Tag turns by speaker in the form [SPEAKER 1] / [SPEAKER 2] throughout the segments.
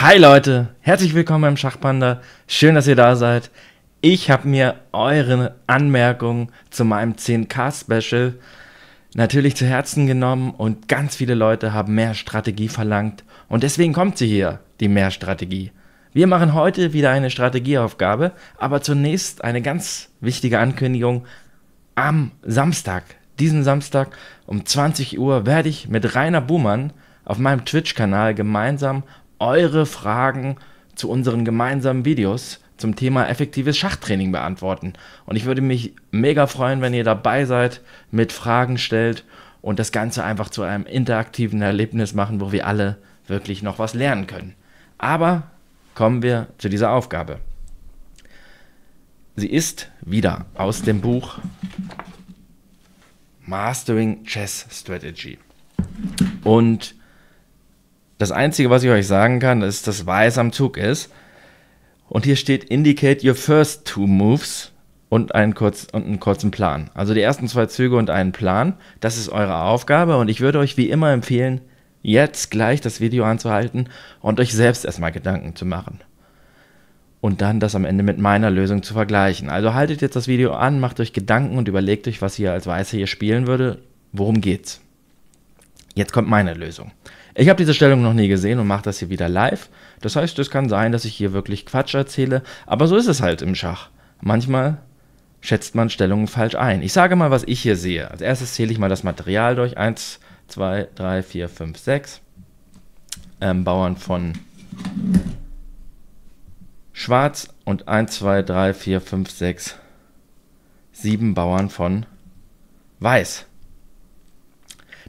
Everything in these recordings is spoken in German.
[SPEAKER 1] Hi Leute, herzlich willkommen beim Schachpanda. Schön, dass ihr da seid. Ich habe mir eure Anmerkungen zu meinem 10K-Special natürlich zu Herzen genommen und ganz viele Leute haben mehr Strategie verlangt und deswegen kommt sie hier, die Mehrstrategie. Wir machen heute wieder eine Strategieaufgabe, aber zunächst eine ganz wichtige Ankündigung. Am Samstag, diesen Samstag um 20 Uhr, werde ich mit Rainer Buhmann auf meinem Twitch-Kanal gemeinsam eure Fragen zu unseren gemeinsamen Videos zum Thema effektives Schachtraining beantworten. Und ich würde mich mega freuen, wenn ihr dabei seid, mit Fragen stellt und das Ganze einfach zu einem interaktiven Erlebnis machen, wo wir alle wirklich noch was lernen können. Aber kommen wir zu dieser Aufgabe. Sie ist wieder aus dem Buch Mastering Chess Strategy. Und das Einzige, was ich euch sagen kann, ist, dass Weiß am Zug ist. Und hier steht Indicate your first two moves und einen, kurz, und einen kurzen Plan. Also die ersten zwei Züge und einen Plan. Das ist eure Aufgabe. Und ich würde euch wie immer empfehlen, jetzt gleich das Video anzuhalten und euch selbst erstmal Gedanken zu machen. Und dann das am Ende mit meiner Lösung zu vergleichen. Also haltet jetzt das Video an, macht euch Gedanken und überlegt euch, was ihr als Weiße hier spielen würde. Worum geht's? Jetzt kommt meine Lösung. Ich habe diese Stellung noch nie gesehen und mache das hier wieder live. Das heißt, es kann sein, dass ich hier wirklich Quatsch erzähle, aber so ist es halt im Schach. Manchmal schätzt man Stellungen falsch ein. Ich sage mal, was ich hier sehe. Als erstes zähle ich mal das Material durch. 1, 2, 3, 4, 5, 6. Bauern von Schwarz und 1, 2, 3, 4, 5, 6, 7 Bauern von Weiß.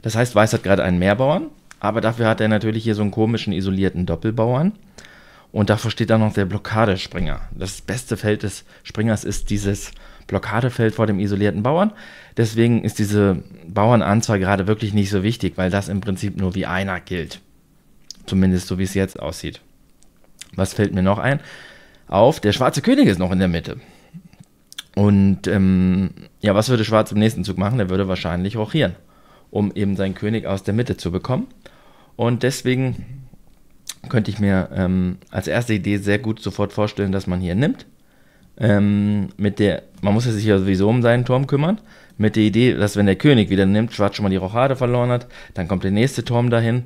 [SPEAKER 1] Das heißt, Weiß hat gerade einen Mehrbauern, aber dafür hat er natürlich hier so einen komischen, isolierten Doppelbauern. Und davor steht dann noch der Blockadespringer. Das beste Feld des Springers ist dieses Blockadefeld vor dem isolierten Bauern. Deswegen ist diese Bauernanzahl gerade wirklich nicht so wichtig, weil das im Prinzip nur wie einer gilt. Zumindest so wie es jetzt aussieht. Was fällt mir noch ein? Auf, der schwarze König ist noch in der Mitte. Und ähm, ja, was würde Schwarz im nächsten Zug machen? Der würde wahrscheinlich rochieren um eben seinen König aus der Mitte zu bekommen. Und deswegen könnte ich mir ähm, als erste Idee sehr gut sofort vorstellen, dass man hier nimmt. Ähm, mit der, man muss ja sich ja sowieso um seinen Turm kümmern. Mit der Idee, dass wenn der König wieder nimmt, Schwarz schon mal die Rochade verloren hat, dann kommt der nächste Turm dahin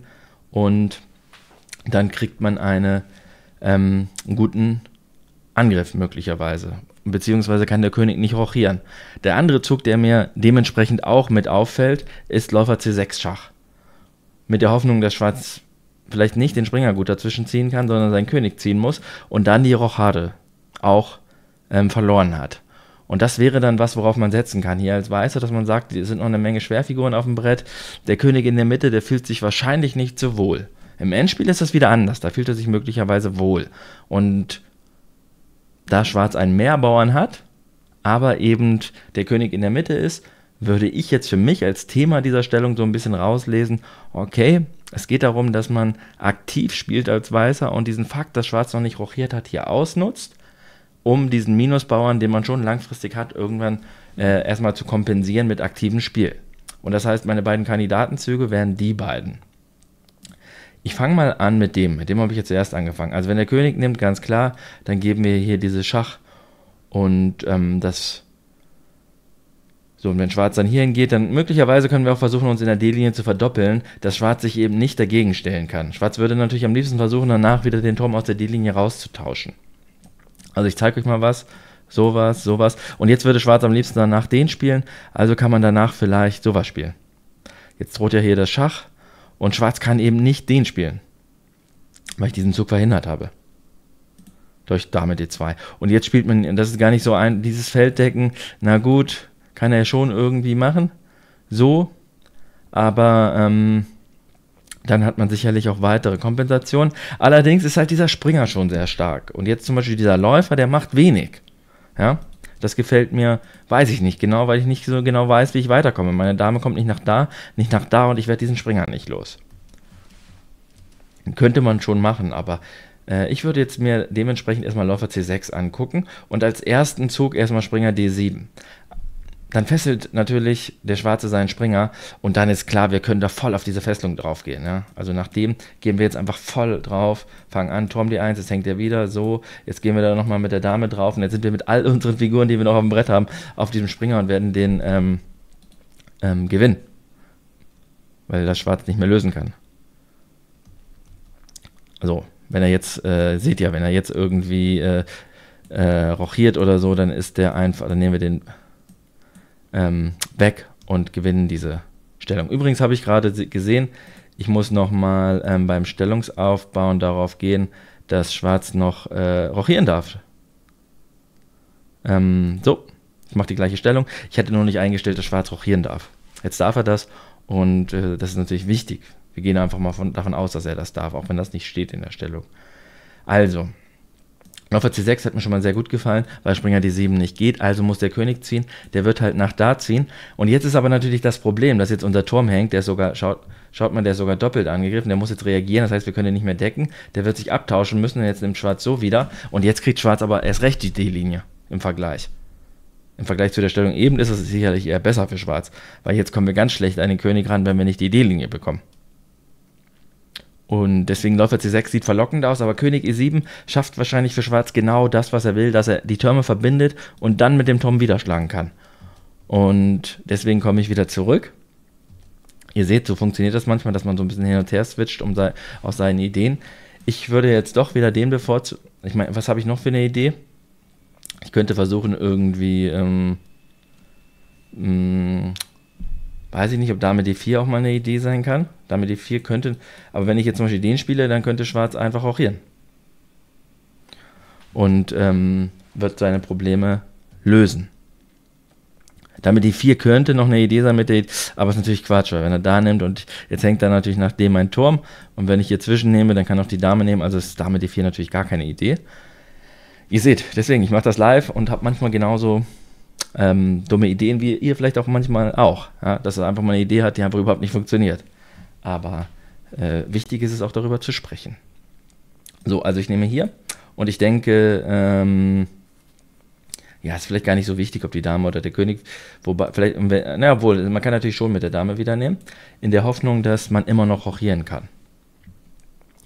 [SPEAKER 1] und dann kriegt man eine, ähm, einen guten Angriff möglicherweise beziehungsweise kann der König nicht rochieren. Der andere Zug, der mir dementsprechend auch mit auffällt, ist Läufer C6 Schach. Mit der Hoffnung, dass Schwarz vielleicht nicht den Springer gut dazwischen ziehen kann, sondern seinen König ziehen muss und dann die Rochade auch ähm, verloren hat. Und das wäre dann was, worauf man setzen kann hier als Weißer, dass man sagt, es sind noch eine Menge Schwerfiguren auf dem Brett. Der König in der Mitte, der fühlt sich wahrscheinlich nicht so wohl. Im Endspiel ist das wieder anders, da fühlt er sich möglicherweise wohl. Und da Schwarz einen Mehrbauern hat, aber eben der König in der Mitte ist, würde ich jetzt für mich als Thema dieser Stellung so ein bisschen rauslesen, okay, es geht darum, dass man aktiv spielt als Weißer und diesen Fakt, dass Schwarz noch nicht rochiert hat, hier ausnutzt, um diesen Minusbauern, den man schon langfristig hat, irgendwann äh, erstmal zu kompensieren mit aktivem Spiel. Und das heißt, meine beiden Kandidatenzüge wären die beiden. Ich fange mal an mit dem. Mit dem habe ich jetzt zuerst angefangen. Also wenn der König nimmt, ganz klar, dann geben wir hier diese Schach und ähm, das. So, und wenn Schwarz dann hierhin geht, dann möglicherweise können wir auch versuchen, uns in der D-Linie zu verdoppeln, dass Schwarz sich eben nicht dagegen stellen kann. Schwarz würde natürlich am liebsten versuchen, danach wieder den Turm aus der D-Linie rauszutauschen. Also ich zeige euch mal was. Sowas, sowas. Und jetzt würde Schwarz am liebsten danach den spielen, also kann man danach vielleicht sowas spielen. Jetzt droht ja hier das Schach. Und Schwarz kann eben nicht den spielen, weil ich diesen Zug verhindert habe. Durch Dame D2. Und jetzt spielt man, das ist gar nicht so ein, dieses Felddecken, na gut, kann er schon irgendwie machen. So, aber ähm, dann hat man sicherlich auch weitere Kompensationen. Allerdings ist halt dieser Springer schon sehr stark. Und jetzt zum Beispiel dieser Läufer, der macht wenig. Ja? Das gefällt mir, weiß ich nicht genau, weil ich nicht so genau weiß, wie ich weiterkomme. Meine Dame kommt nicht nach da, nicht nach da und ich werde diesen Springer nicht los. Könnte man schon machen, aber äh, ich würde jetzt mir dementsprechend erstmal Läufer C6 angucken und als ersten Zug erstmal Springer D7 dann fesselt natürlich der Schwarze seinen Springer und dann ist klar, wir können da voll auf diese Fesselung drauf gehen. Ja? Also nachdem gehen wir jetzt einfach voll drauf, fangen an, Turm die 1, jetzt hängt er wieder, so, jetzt gehen wir da nochmal mit der Dame drauf und jetzt sind wir mit all unseren Figuren, die wir noch auf dem Brett haben, auf diesem Springer und werden den ähm, ähm, gewinnen. Weil das Schwarz nicht mehr lösen kann. Also, wenn er jetzt, äh, seht ihr, wenn er jetzt irgendwie äh, äh rochiert oder so, dann ist der einfach, dann nehmen wir den ähm, weg und gewinnen diese Stellung. Übrigens habe ich gerade gesehen, ich muss nochmal ähm, beim Stellungsaufbauen darauf gehen, dass Schwarz noch äh, rochieren darf. Ähm, so, ich mache die gleiche Stellung. Ich hätte nur nicht eingestellt, dass Schwarz rochieren darf. Jetzt darf er das und äh, das ist natürlich wichtig. Wir gehen einfach mal von, davon aus, dass er das darf, auch wenn das nicht steht in der Stellung. Also, Läufer C6 hat mir schon mal sehr gut gefallen, weil Springer D7 nicht geht, also muss der König ziehen. Der wird halt nach da ziehen. Und jetzt ist aber natürlich das Problem, dass jetzt unser Turm hängt, der ist sogar, schaut, schaut mal, der ist sogar doppelt angegriffen, der muss jetzt reagieren, das heißt, wir können den nicht mehr decken. Der wird sich abtauschen müssen und jetzt nimmt Schwarz so wieder. Und jetzt kriegt Schwarz aber erst recht die D-Linie im Vergleich. Im Vergleich zu der Stellung eben ist es sicherlich eher besser für Schwarz, weil jetzt kommen wir ganz schlecht an den König ran, wenn wir nicht die D-Linie bekommen. Und deswegen Läufer C6 sieht verlockend aus, aber König E7 schafft wahrscheinlich für Schwarz genau das, was er will, dass er die Türme verbindet und dann mit dem Turm wieder schlagen kann. Und deswegen komme ich wieder zurück. Ihr seht, so funktioniert das manchmal, dass man so ein bisschen hin und her switcht um se aus seinen Ideen. Ich würde jetzt doch wieder den bevorzugen. Ich meine, was habe ich noch für eine Idee? Ich könnte versuchen, irgendwie ähm, mh, mm, Weiß ich nicht, ob Dame D4 auch mal eine Idee sein kann. Dame D4 könnte, aber wenn ich jetzt zum Beispiel den spiele, dann könnte Schwarz einfach auch hier. Und ähm, wird seine Probleme lösen. Damit die 4 könnte noch eine Idee sein mit der, aber ist natürlich Quatsch, weil wenn er da nimmt und jetzt hängt da natürlich nach dem mein Turm und wenn ich hier zwischennehme, dann kann auch die Dame nehmen, also ist Dame D4 natürlich gar keine Idee. Ihr seht, deswegen, ich mache das live und habe manchmal genauso ähm, dumme Ideen, wie ihr vielleicht auch manchmal auch. Ja? Dass er einfach mal eine Idee hat, die einfach überhaupt nicht funktioniert. Aber äh, wichtig ist es auch darüber zu sprechen. So, also ich nehme hier und ich denke, ähm, ja, ist vielleicht gar nicht so wichtig, ob die Dame oder der König, wobei, vielleicht, ähm, na, obwohl, man kann natürlich schon mit der Dame wieder nehmen, in der Hoffnung, dass man immer noch rochieren kann.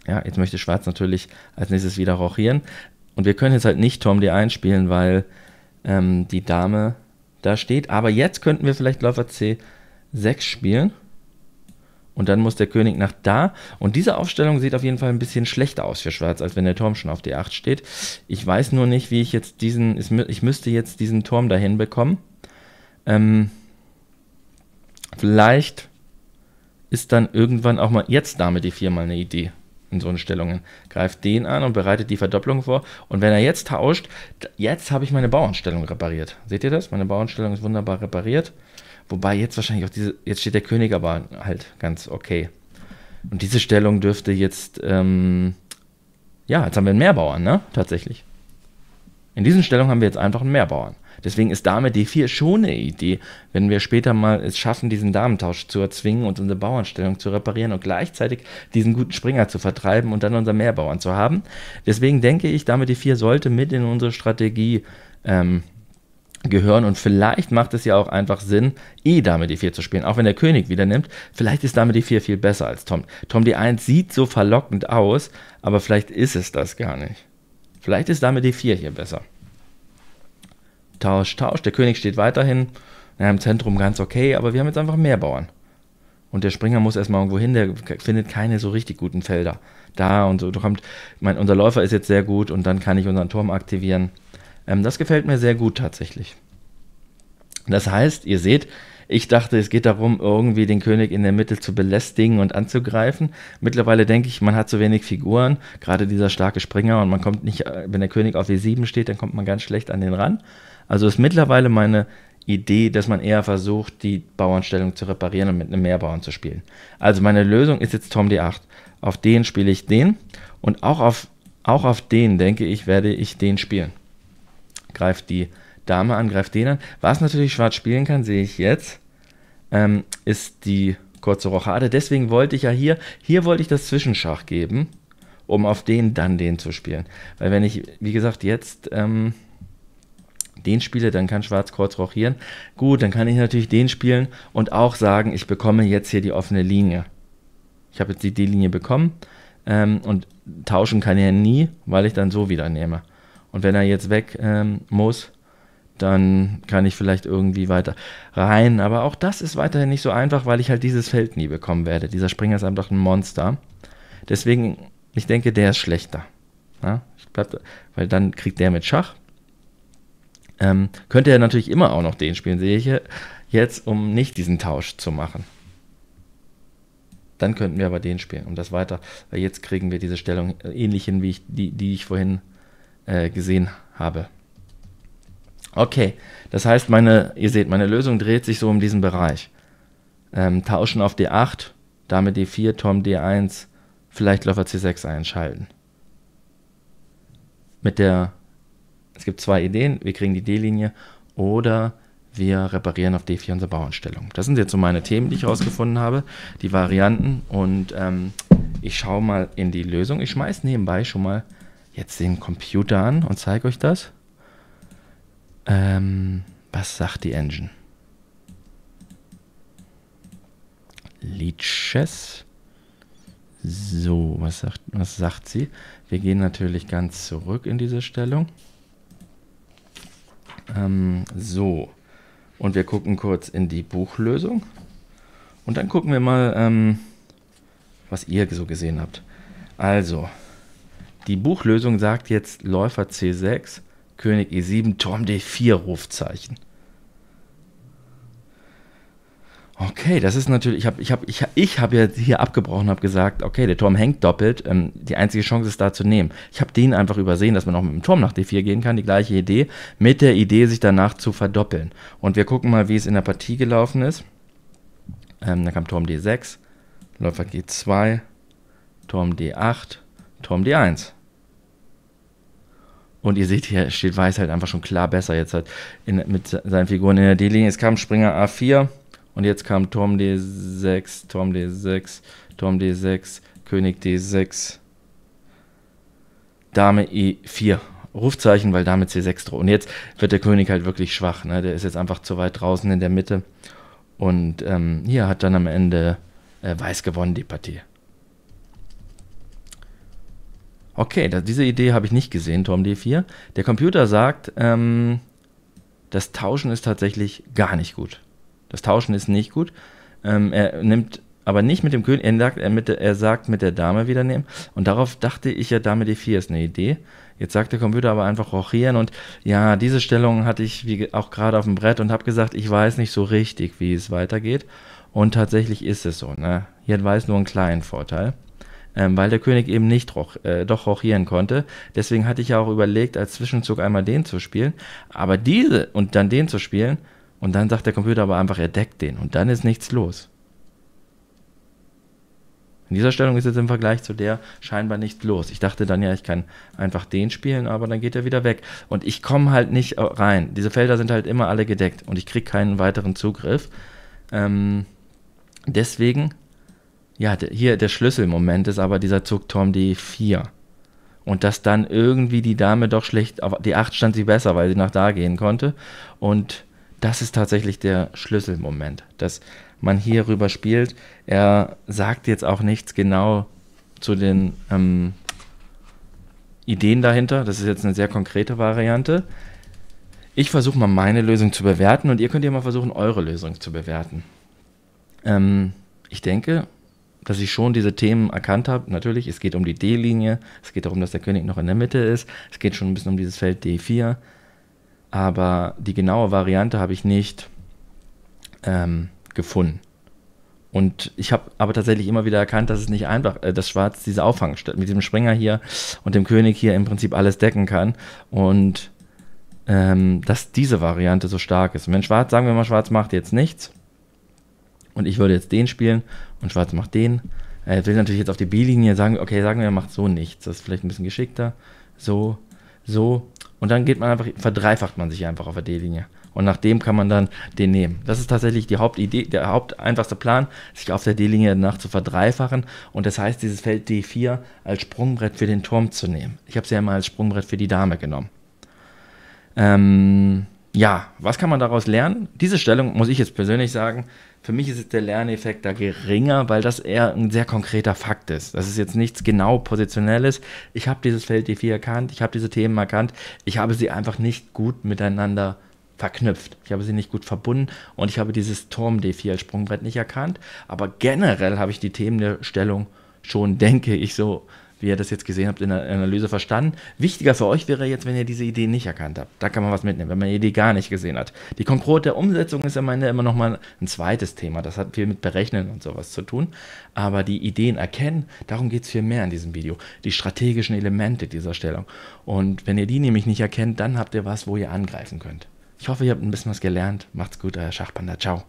[SPEAKER 1] Ja, jetzt möchte Schwarz natürlich als nächstes wieder rochieren. Und wir können jetzt halt nicht Tom D 1 spielen, weil ähm, die Dame da steht. Aber jetzt könnten wir vielleicht Läufer C6 spielen. Und dann muss der König nach da. Und diese Aufstellung sieht auf jeden Fall ein bisschen schlechter aus für Schwarz, als wenn der Turm schon auf D8 steht. Ich weiß nur nicht, wie ich jetzt diesen. Ich müsste jetzt diesen Turm dahin bekommen. Ähm, vielleicht ist dann irgendwann auch mal jetzt Dame D4 mal eine Idee in so Stellungen. Greift den an und bereitet die Verdopplung vor. Und wenn er jetzt tauscht, jetzt habe ich meine Bauernstellung repariert. Seht ihr das? Meine Bauernstellung ist wunderbar repariert. Wobei jetzt wahrscheinlich auch diese, jetzt steht der König aber halt ganz okay. Und diese Stellung dürfte jetzt, ähm, ja, jetzt haben wir mehr Bauern, ne? Tatsächlich. In diesen Stellungen haben wir jetzt einfach einen Mehrbauern. Deswegen ist Dame D4 schon eine Idee, wenn wir später mal es schaffen, diesen Damentausch zu erzwingen und unsere Bauernstellung zu reparieren und gleichzeitig diesen guten Springer zu vertreiben und dann unser Mehrbauern zu haben. Deswegen denke ich, Dame D4 sollte mit in unsere Strategie ähm, gehören und vielleicht macht es ja auch einfach Sinn, eh Dame D4 zu spielen, auch wenn der König wieder nimmt. Vielleicht ist Dame D4 viel besser als Tom. Tom D1 sieht so verlockend aus, aber vielleicht ist es das gar nicht. Vielleicht ist damit die 4 hier besser. Tausch, Tausch. Der König steht weiterhin. Ja, Im Zentrum ganz okay, aber wir haben jetzt einfach mehr Bauern. Und der Springer muss erstmal irgendwo hin, der findet keine so richtig guten Felder. Da und so kommt, mein, unser Läufer ist jetzt sehr gut und dann kann ich unseren Turm aktivieren. Ähm, das gefällt mir sehr gut tatsächlich. Das heißt, ihr seht, ich dachte, es geht darum, irgendwie den König in der Mitte zu belästigen und anzugreifen. Mittlerweile denke ich, man hat zu wenig Figuren, gerade dieser starke Springer und man kommt nicht, äh, wenn der König auf E7 steht, dann kommt man ganz schlecht an den ran. Also ist mittlerweile meine Idee, dass man eher versucht, die Bauernstellung zu reparieren und mit einem Mehrbauern zu spielen. Also meine Lösung ist jetzt Tom D8. Auf den spiele ich den und auch auf, auch auf den, denke ich, werde ich den spielen. Greift die Dame an, greift den an. Was natürlich schwarz spielen kann, sehe ich jetzt ähm, ist die kurze Rochade. Deswegen wollte ich ja hier, hier wollte ich das Zwischenschach geben, um auf den dann den zu spielen. Weil wenn ich, wie gesagt, jetzt ähm, den spiele, dann kann Schwarz kurz rochieren. Gut, dann kann ich natürlich den spielen und auch sagen, ich bekomme jetzt hier die offene Linie. Ich habe jetzt die D-Linie bekommen ähm, und tauschen kann er nie, weil ich dann so wieder nehme. Und wenn er jetzt weg ähm, muss, dann kann ich vielleicht irgendwie weiter rein. Aber auch das ist weiterhin nicht so einfach, weil ich halt dieses Feld nie bekommen werde. Dieser Springer ist einfach ein Monster. Deswegen, ich denke, der ist schlechter. Ja? Bleib, weil dann kriegt der mit Schach. Ähm, könnte er natürlich immer auch noch den spielen, sehe ich hier, jetzt, um nicht diesen Tausch zu machen. Dann könnten wir aber den spielen, um das weiter, weil jetzt kriegen wir diese Stellung äh, ähnlich hin, wie ich, die, die ich vorhin äh, gesehen habe. Okay, das heißt, meine, ihr seht, meine Lösung dreht sich so um diesen Bereich. Ähm, tauschen auf D8, damit D4, Tom D1, vielleicht Läufer C6 einschalten. Mit der, es gibt zwei Ideen, wir kriegen die D-Linie oder wir reparieren auf D4 unsere Bauernstellung. Das sind jetzt so meine Themen, die ich rausgefunden habe, die Varianten und ähm, ich schaue mal in die Lösung. Ich schmeiß nebenbei schon mal jetzt den Computer an und zeige euch das. Ähm, was sagt die Engine? Leeches. So, was sagt, was sagt sie? Wir gehen natürlich ganz zurück in diese Stellung. Ähm, so. Und wir gucken kurz in die Buchlösung. Und dann gucken wir mal, ähm, was ihr so gesehen habt. Also, die Buchlösung sagt jetzt Läufer C6 König E7, Turm D4 Rufzeichen. Okay, das ist natürlich, ich habe ich hab, ich, ich hab ja hier abgebrochen, habe gesagt, okay, der Turm hängt doppelt, ähm, die einzige Chance ist da zu nehmen. Ich habe den einfach übersehen, dass man auch mit dem Turm nach D4 gehen kann, die gleiche Idee, mit der Idee, sich danach zu verdoppeln. Und wir gucken mal, wie es in der Partie gelaufen ist. Ähm, dann kam Turm D6, Läufer G2, Turm D8, Turm D1. Und ihr seht hier, steht Weiß halt einfach schon klar besser jetzt halt in, mit seinen Figuren in der D-Linie. Jetzt kam Springer A4 und jetzt kam Turm D6, Turm D6, Turm D6, König D6, Dame E4. Rufzeichen, weil Dame C6 droht. Und jetzt wird der König halt wirklich schwach. Ne? Der ist jetzt einfach zu weit draußen in der Mitte. Und ähm, hier hat dann am Ende äh, Weiß gewonnen die Partie. Okay, das, diese Idee habe ich nicht gesehen, Tom D4. Der Computer sagt, ähm, das Tauschen ist tatsächlich gar nicht gut. Das Tauschen ist nicht gut. Ähm, er nimmt aber nicht mit dem König, er sagt, er, mit, er sagt mit der Dame wieder nehmen. Und darauf dachte ich ja, Dame D4 ist eine Idee. Jetzt sagt der Computer aber einfach rochieren und ja, diese Stellung hatte ich wie auch gerade auf dem Brett und habe gesagt, ich weiß nicht so richtig, wie es weitergeht. Und tatsächlich ist es so. Ne? Hier weiß nur einen kleinen Vorteil ähm, weil der König eben nicht roch, äh, doch rochieren konnte. Deswegen hatte ich ja auch überlegt, als Zwischenzug einmal den zu spielen, aber diese und dann den zu spielen und dann sagt der Computer aber einfach, er deckt den und dann ist nichts los. In dieser Stellung ist jetzt im Vergleich zu der scheinbar nichts los. Ich dachte dann ja, ich kann einfach den spielen, aber dann geht er wieder weg. Und ich komme halt nicht rein. Diese Felder sind halt immer alle gedeckt und ich kriege keinen weiteren Zugriff. Ähm, deswegen ja, hier der Schlüsselmoment ist aber dieser Zugturm D4. Und dass dann irgendwie die Dame doch schlecht, auf die 8 stand sie besser, weil sie nach da gehen konnte. Und das ist tatsächlich der Schlüsselmoment, dass man hier rüber spielt. Er sagt jetzt auch nichts genau zu den ähm, Ideen dahinter. Das ist jetzt eine sehr konkrete Variante. Ich versuche mal meine Lösung zu bewerten und ihr könnt ja mal versuchen, eure Lösung zu bewerten. Ähm, ich denke, dass ich schon diese Themen erkannt habe. Natürlich, es geht um die D-Linie, es geht darum, dass der König noch in der Mitte ist, es geht schon ein bisschen um dieses Feld D4, aber die genaue Variante habe ich nicht ähm, gefunden. Und ich habe aber tatsächlich immer wieder erkannt, dass es nicht einfach, äh, dass Schwarz diese Auffangstelle mit diesem Springer hier und dem König hier im Prinzip alles decken kann und ähm, dass diese Variante so stark ist. Und wenn Schwarz, sagen wir mal, Schwarz macht jetzt nichts, und ich würde jetzt den spielen und Schwarz macht den. Äh, er will natürlich jetzt auf die B-Linie sagen, okay, sagen wir, er macht so nichts. Das ist vielleicht ein bisschen geschickter. So, so. Und dann geht man einfach, verdreifacht man sich einfach auf der D-Linie. Und nach dem kann man dann den nehmen. Das ist tatsächlich die Hauptidee, der haupt einfachste Plan, sich auf der D-Linie danach zu verdreifachen. Und das heißt, dieses Feld D4 als Sprungbrett für den Turm zu nehmen. Ich habe es ja immer als Sprungbrett für die Dame genommen. Ähm, ja, was kann man daraus lernen? Diese Stellung muss ich jetzt persönlich sagen, für mich ist der Lerneffekt da geringer, weil das eher ein sehr konkreter Fakt ist. Das ist jetzt nichts genau Positionelles. Ich habe dieses Feld D4 erkannt, ich habe diese Themen erkannt, ich habe sie einfach nicht gut miteinander verknüpft. Ich habe sie nicht gut verbunden und ich habe dieses Turm D4 als Sprungbrett nicht erkannt. Aber generell habe ich die Themen der Stellung schon, denke ich, so wie ihr das jetzt gesehen habt, in der Analyse verstanden. Wichtiger für euch wäre jetzt, wenn ihr diese Idee nicht erkannt habt. Da kann man was mitnehmen, wenn man die Idee gar nicht gesehen hat. Die konkrete Umsetzung ist am Ende immer nochmal ein zweites Thema. Das hat viel mit Berechnen und sowas zu tun. Aber die Ideen erkennen, darum geht es viel mehr in diesem Video. Die strategischen Elemente dieser Stellung. Und wenn ihr die nämlich nicht erkennt, dann habt ihr was, wo ihr angreifen könnt. Ich hoffe, ihr habt ein bisschen was gelernt. Macht's gut, euer Schachpanda. Ciao.